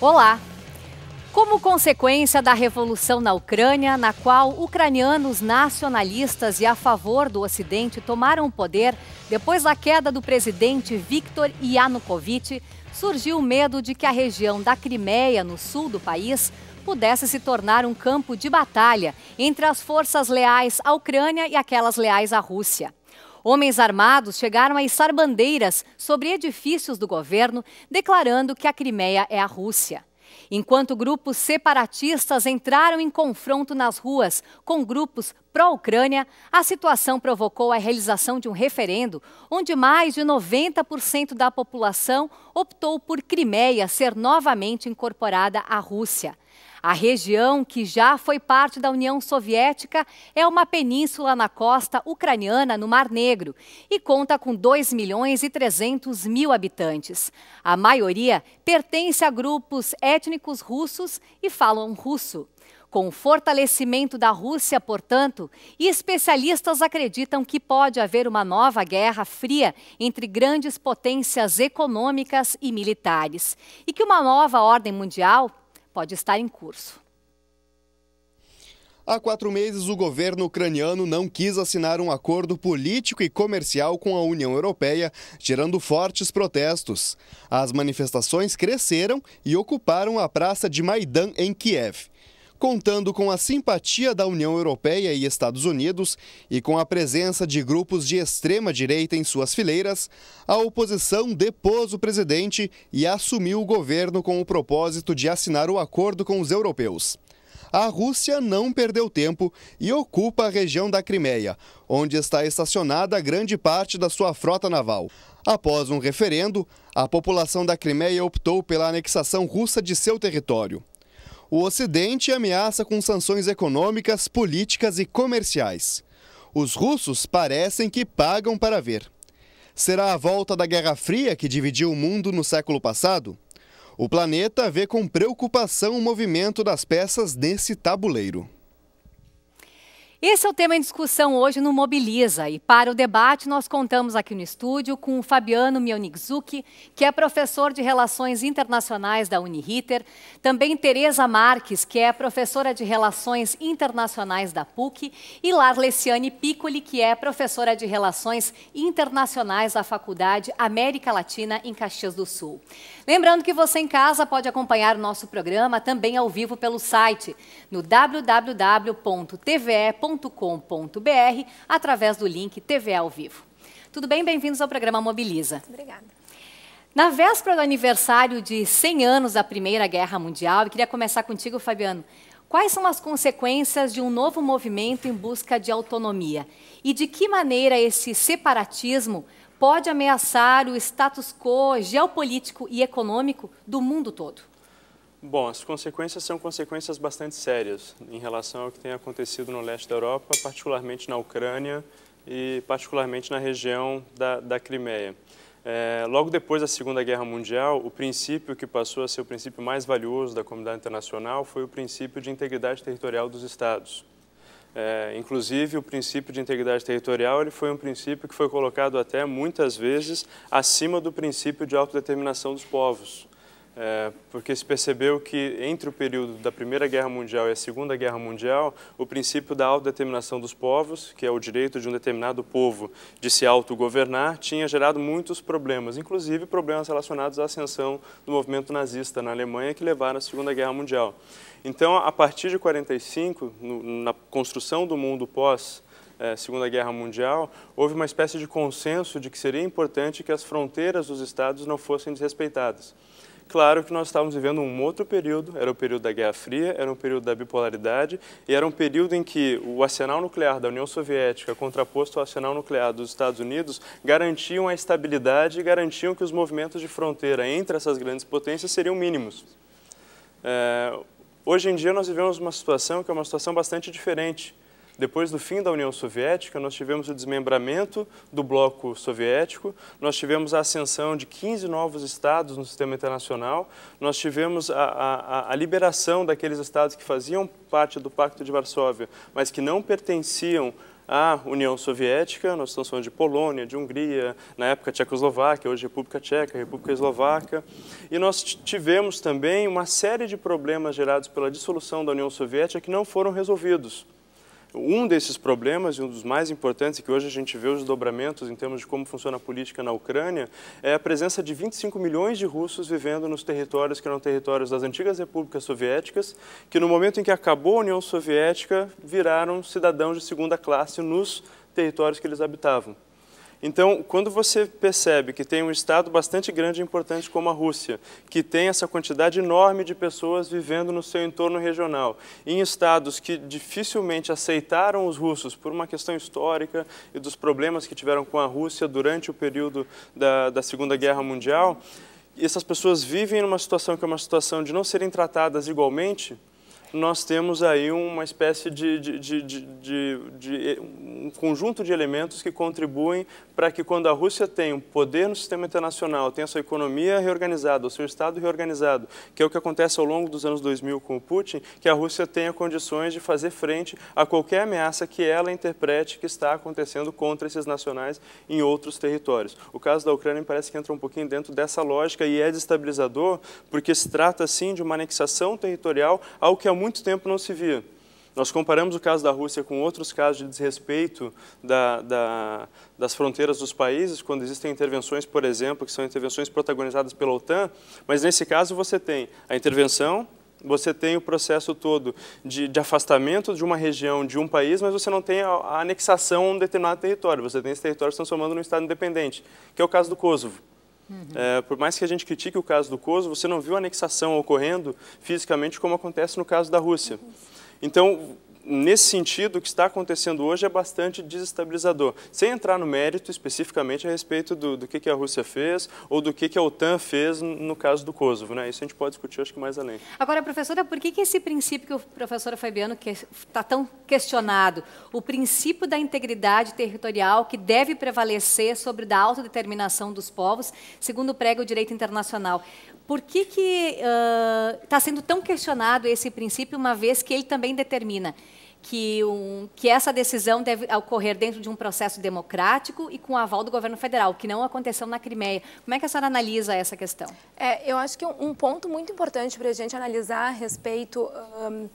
Olá! Como consequência da revolução na Ucrânia, na qual ucranianos nacionalistas e a favor do Ocidente tomaram o poder, depois da queda do presidente Viktor Yanukovych, surgiu o medo de que a região da Crimeia, no sul do país, pudesse se tornar um campo de batalha entre as forças leais à Ucrânia e aquelas leais à Rússia. Homens armados chegaram a içar bandeiras sobre edifícios do governo, declarando que a Crimeia é a Rússia. Enquanto grupos separatistas entraram em confronto nas ruas com grupos pró-Ucrânia, a situação provocou a realização de um referendo, onde mais de 90% da população optou por Crimeia ser novamente incorporada à Rússia. A região, que já foi parte da União Soviética, é uma península na costa ucraniana, no Mar Negro, e conta com 2 milhões e 300 mil habitantes. A maioria pertence a grupos étnicos russos e falam russo. Com o fortalecimento da Rússia, portanto, especialistas acreditam que pode haver uma nova guerra fria entre grandes potências econômicas e militares e que uma nova ordem mundial pode estar em curso. Há quatro meses, o governo ucraniano não quis assinar um acordo político e comercial com a União Europeia, gerando fortes protestos. As manifestações cresceram e ocuparam a praça de Maidan, em Kiev contando com a simpatia da União Europeia e Estados Unidos e com a presença de grupos de extrema direita em suas fileiras, a oposição depôs o presidente e assumiu o governo com o propósito de assinar o acordo com os europeus. A Rússia não perdeu tempo e ocupa a região da Crimeia, onde está estacionada grande parte da sua frota naval. Após um referendo, a população da Crimeia optou pela anexação russa de seu território o Ocidente ameaça com sanções econômicas, políticas e comerciais. Os russos parecem que pagam para ver. Será a volta da Guerra Fria que dividiu o mundo no século passado? O planeta vê com preocupação o movimento das peças nesse tabuleiro. Esse é o tema em discussão hoje no Mobiliza. E para o debate, nós contamos aqui no estúdio com o Fabiano Mionigzuki, que é professor de Relações Internacionais da Uniriter, também Tereza Marques, que é professora de Relações Internacionais da PUC, e Larleciane Piccoli, que é professora de Relações Internacionais da Faculdade América Latina, em Caxias do Sul. Lembrando que você em casa pode acompanhar o nosso programa também ao vivo pelo site no www.tve.com tvalvivo.com.br através do link TV ao Vivo. Tudo bem? Bem-vindos ao programa Mobiliza. Muito obrigada. Na véspera do aniversário de 100 anos da Primeira Guerra Mundial, eu queria começar contigo, Fabiano. Quais são as consequências de um novo movimento em busca de autonomia? E de que maneira esse separatismo pode ameaçar o status quo geopolítico e econômico do mundo todo? Bom, as consequências são consequências bastante sérias em relação ao que tem acontecido no leste da Europa, particularmente na Ucrânia e particularmente na região da, da Crimeia. É, logo depois da Segunda Guerra Mundial, o princípio que passou a ser o princípio mais valioso da comunidade internacional foi o princípio de integridade territorial dos Estados. É, inclusive, o princípio de integridade territorial ele foi um princípio que foi colocado até muitas vezes acima do princípio de autodeterminação dos povos. É, porque se percebeu que entre o período da Primeira Guerra Mundial e a Segunda Guerra Mundial, o princípio da autodeterminação dos povos, que é o direito de um determinado povo de se autogovernar, tinha gerado muitos problemas, inclusive problemas relacionados à ascensão do movimento nazista na Alemanha, que levaram à Segunda Guerra Mundial. Então, a partir de 45, na construção do mundo pós é, Segunda Guerra Mundial, houve uma espécie de consenso de que seria importante que as fronteiras dos estados não fossem desrespeitadas claro que nós estávamos vivendo um outro período, era o período da Guerra Fria, era um período da bipolaridade, e era um período em que o arsenal nuclear da União Soviética, contraposto ao arsenal nuclear dos Estados Unidos, garantiam a estabilidade e garantiam que os movimentos de fronteira entre essas grandes potências seriam mínimos. É, hoje em dia nós vivemos uma situação que é uma situação bastante diferente. Depois do fim da União Soviética, nós tivemos o desmembramento do bloco soviético, nós tivemos a ascensão de 15 novos estados no sistema internacional, nós tivemos a, a, a liberação daqueles estados que faziam parte do Pacto de Varsóvia, mas que não pertenciam à União Soviética, nós estamos falando de Polônia, de Hungria, na época Tchecoslováquia, hoje República Tcheca, República Eslovaca. E nós tivemos também uma série de problemas gerados pela dissolução da União Soviética que não foram resolvidos. Um desses problemas, e um dos mais importantes, que hoje a gente vê os dobramentos em termos de como funciona a política na Ucrânia, é a presença de 25 milhões de russos vivendo nos territórios que eram territórios das antigas repúblicas soviéticas, que no momento em que acabou a União Soviética, viraram cidadãos de segunda classe nos territórios que eles habitavam. Então, quando você percebe que tem um Estado bastante grande e importante como a Rússia, que tem essa quantidade enorme de pessoas vivendo no seu entorno regional, em estados que dificilmente aceitaram os russos por uma questão histórica e dos problemas que tiveram com a Rússia durante o período da, da Segunda Guerra Mundial, e essas pessoas vivem numa situação que é uma situação de não serem tratadas igualmente, nós temos aí uma espécie de, de, de, de um conjunto de elementos que contribuem para que quando a Rússia tem um poder no sistema internacional, tem a sua economia reorganizada, o seu Estado reorganizado, que é o que acontece ao longo dos anos 2000 com o Putin, que a Rússia tenha condições de fazer frente a qualquer ameaça que ela interprete que está acontecendo contra esses nacionais em outros territórios. O caso da Ucrânia parece que entra um pouquinho dentro dessa lógica e é destabilizador, porque se trata, sim, de uma anexação territorial ao que a muito tempo não se via. Nós comparamos o caso da Rússia com outros casos de desrespeito da, da, das fronteiras dos países, quando existem intervenções, por exemplo, que são intervenções protagonizadas pela OTAN, mas nesse caso você tem a intervenção, você tem o processo todo de, de afastamento de uma região, de um país, mas você não tem a, a anexação a um determinado território, você tem esse território se transformando num Estado independente, que é o caso do Kosovo. Uhum. É, por mais que a gente critique o caso do Kosovo, você não viu a anexação ocorrendo fisicamente como acontece no caso da Rússia. Então, nesse sentido, o que está acontecendo hoje é bastante desestabilizador. Sem entrar no mérito especificamente a respeito do, do que, que a Rússia fez ou do que, que a OTAN fez no caso do Kosovo. Né? Isso a gente pode discutir, acho que mais além. Agora, professora, por que, que esse princípio que o professor Fabiano está que, tão questionado, o princípio da integridade territorial que deve prevalecer sobre da autodeterminação dos povos, segundo prega o direito internacional, por que está uh, sendo tão questionado esse princípio, uma vez que ele também determina que, um, que essa decisão deve ocorrer dentro de um processo democrático e com o aval do governo federal, que não aconteceu na Crimeia. Como é que a senhora analisa essa questão? É, eu acho que um ponto muito importante para a gente analisar a respeito. Um,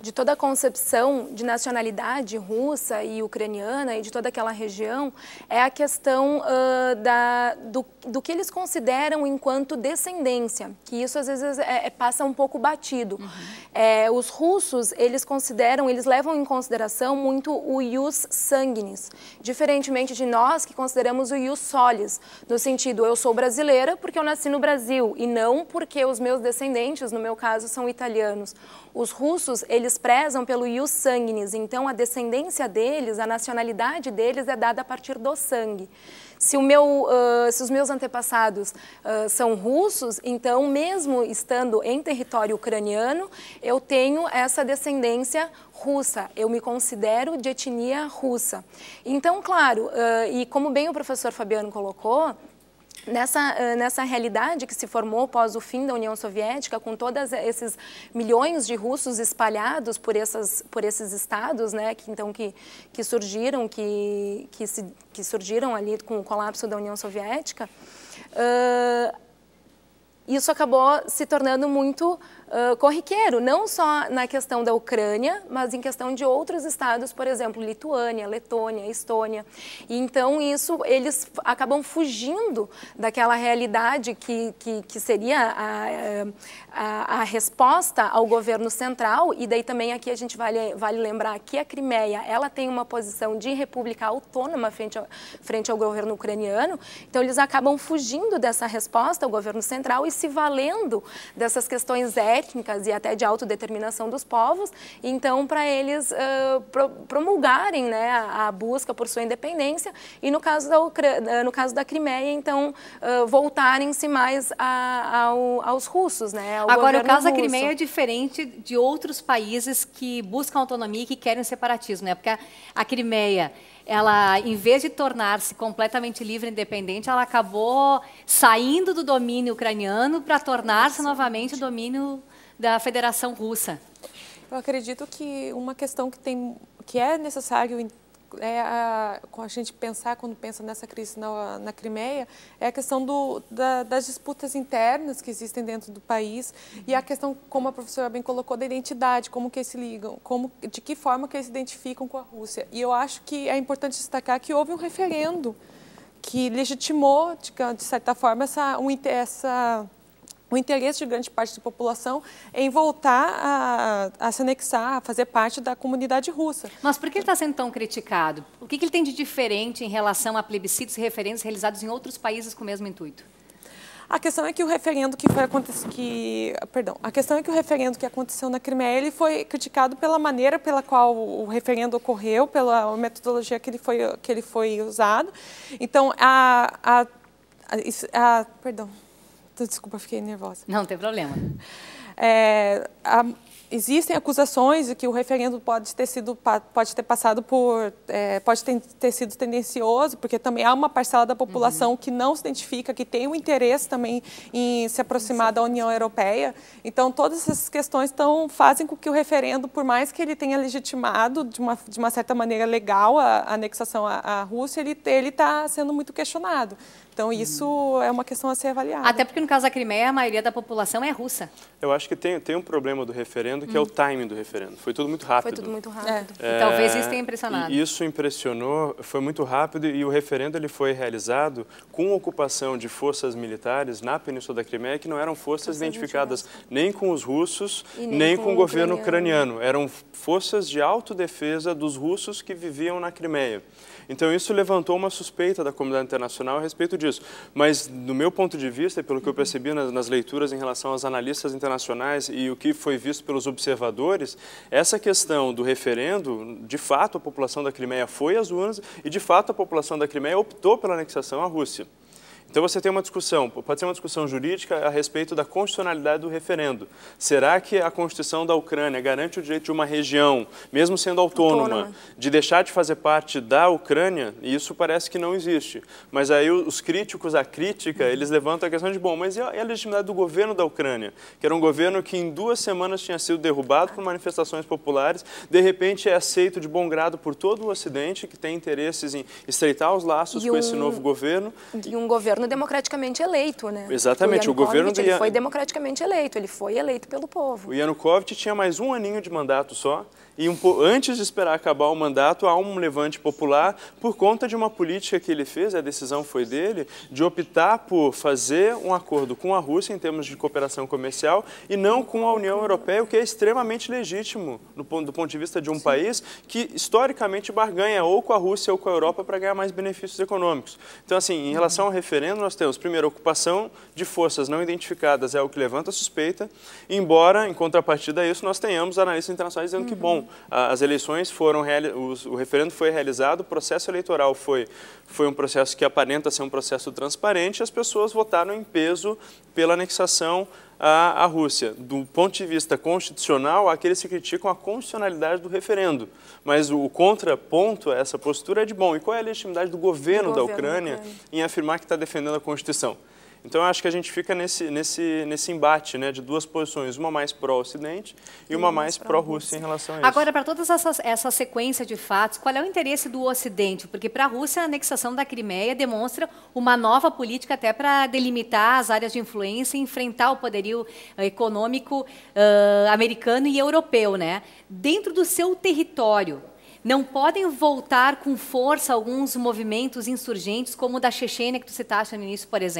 de toda a concepção de nacionalidade russa e ucraniana e de toda aquela região é a questão uh, da, do, do que eles consideram enquanto descendência, que isso às vezes é, é, passa um pouco batido. Uhum. É, os russos, eles consideram, eles levam em consideração muito o ius sanguinis, diferentemente de nós que consideramos o ius solis, no sentido, eu sou brasileira porque eu nasci no Brasil e não porque os meus descendentes, no meu caso, são italianos. Os russos, eles eles prezam pelo ius sanguinis, então a descendência deles, a nacionalidade deles é dada a partir do sangue. Se, meu, uh, se os meus antepassados uh, são russos, então, mesmo estando em território ucraniano, eu tenho essa descendência russa, eu me considero de etnia russa. Então, claro, uh, e como bem o professor Fabiano colocou, Nessa, eh, nessa realidade que se formou pós o fim da União Soviética, com todos esses milhões de russos espalhados por, essas, por esses estados, né, que, então, que, que surgiram, que, que, se, que surgiram ali com o colapso da União Soviética, uh, isso acabou se tornando muito corriqueiro, não só na questão da Ucrânia, mas em questão de outros estados, por exemplo, Lituânia, Letônia, Estônia. E então, isso, eles acabam fugindo daquela realidade que, que, que seria a, a, a, resposta ao governo central. E daí também aqui a gente vale, vale lembrar que a Crimeia, ela tem uma posição de república autônoma frente ao, frente ao governo ucraniano, então eles acabam fugindo dessa resposta ao governo central e se valendo dessas questões éticas étnicas e até de autodeterminação dos povos, então para eles uh, pro, promulgarem né, a, a, busca por sua independência e no caso da, Ucrânia, no caso da Crimeia, então uh, voltarem-se mais a, ao, aos russos. Né, ao Agora, o caso russo. da Crimeia é diferente de outros países que buscam autonomia e que querem separatismo, né? porque a, a Crimeia ela, em vez de tornar-se completamente livre e independente, ela acabou saindo do domínio ucraniano para tornar-se novamente o domínio da Federação Russa? Eu acredito que uma questão que, tem, que é necessário é a, a gente pensar quando pensa nessa crise na, na Crimeia é a questão do, da, das disputas internas que existem dentro do país e a questão, como a professora bem colocou, da identidade, como que eles se ligam, como, de que forma que eles se identificam com a Rússia. E eu acho que é importante destacar que houve um referendo que legitimou, de, de certa forma, essa, um, essa o interesse de grande parte da população em voltar a, a, se anexar, a fazer parte da comunidade russa. Mas por que ele está sendo tão criticado? O que, que ele tem de diferente em relação a plebiscitos e referendos realizados em outros países com o mesmo intuito? A questão é que o referendo que foi que, perdão, a questão é que o referendo que aconteceu na Crimeia ele foi criticado pela maneira pela qual o referendo ocorreu, pela metodologia que ele foi que ele foi usado. Então a, a, a, a perdão Desculpa, fiquei nervosa. Não, tem problema. É, a, existem acusações de que o referendo pode ter sido pode ter passado por é, pode ter, ter, sido tendencioso porque também há uma parcela da população uhum. que não se identifica que tem um interesse também em se aproximar da União Europeia então todas essas questões tão, fazem com que o referendo por mais que ele tenha legitimado de uma, de uma certa maneira legal a, a anexação à, à Rússia ele ele está sendo muito questionado então, hum. isso é uma questão a ser avaliada. Até porque, no caso da Crimeia, a maioria da população é russa. Eu acho que tem, tem um problema do referendo, que é o hum. timing do referendo. Foi tudo muito rápido. Foi tudo muito é. rápido. É. É, talvez isso tenha impressionado. Isso impressionou, foi muito rápido e o referendo ele foi realizado com ocupação de forças militares na Península da Crimeia, que não eram forças identificadas nem com os russos, nem, nem, com, com o, o governo ucraniano. ucraniano. Eram forças de autodefesa dos russos que viviam na Crimeia. Então isso levantou uma suspeita da comunidade internacional a respeito disso. Mas do meu ponto de vista, e pelo que eu percebi nas, nas leituras em relação aos analistas internacionais e o que foi visto pelos observadores, essa questão do referendo, de fato a população da Crimeia foi às urnas e de fato a população da Crimeia optou pela anexação à Rússia. Então você tem uma discussão, pode ser uma discussão jurídica a respeito da constitucionalidade do referendo. Será que a Constituição da Ucrânia garante o direito de uma região, mesmo sendo autônoma, autônoma. de deixar de fazer parte da Ucrânia? E isso parece que não existe. Mas aí os críticos, a crítica, eles levantam a questão de, bom, mas e a legitimidade do governo da Ucrânia? Que era um governo que em duas semanas tinha sido derrubado por manifestações populares, de repente é aceito de bom grado por todo o Ocidente, que tem interesses em estreitar os laços e com um, esse novo governo. E um governo governo democraticamente eleito, né? Exatamente, o, o governo dele foi democraticamente eleito, ele foi eleito pelo povo. O Yanukovych tinha mais um aninho de mandato só e um, antes de esperar acabar o mandato, há um levante popular por conta de uma política que ele fez, a decisão foi dele, de optar por fazer um acordo com a Rússia em termos de cooperação comercial e não com a União Europeia, o que é extremamente legítimo do ponto, do ponto de vista de um Sim. país que historicamente barganha ou com a Rússia ou com a Europa para ganhar mais benefícios econômicos. Então, assim, em relação ao referendo, nós temos, primeiro, ocupação de forças não identificadas é o que levanta suspeita, embora, em contrapartida a isso, nós tenhamos analistas internacionais dizendo uhum. que, bom, as eleições foram, o referendo foi realizado, o processo eleitoral foi, foi um processo que aparenta ser um processo transparente, as pessoas votaram em peso pela anexação à, Rússia. Do ponto de vista constitucional, aqueles que criticam a constitucionalidade do referendo, mas o, contraponto a essa postura é de bom, e qual é a legitimidade do governo, do governo da, Ucrânia da Ucrânia em afirmar que está defendendo a Constituição? Então eu acho que a gente fica nesse, nesse, nesse embate né, de duas posições, uma mais pró-Ocidente e uma mais pró-Rússia em relação a isso. Agora, para toda essa, essa sequência de fatos, qual é o interesse do Ocidente? Porque para a Rússia a anexação da Crimeia demonstra uma nova política até para delimitar as áreas de influência e enfrentar o poderio eh, econômico uh, americano e europeu. Né? Dentro do seu território, não podem voltar com força alguns movimentos insurgentes, como o da Chechênia, que tu citaste no início, por exemplo.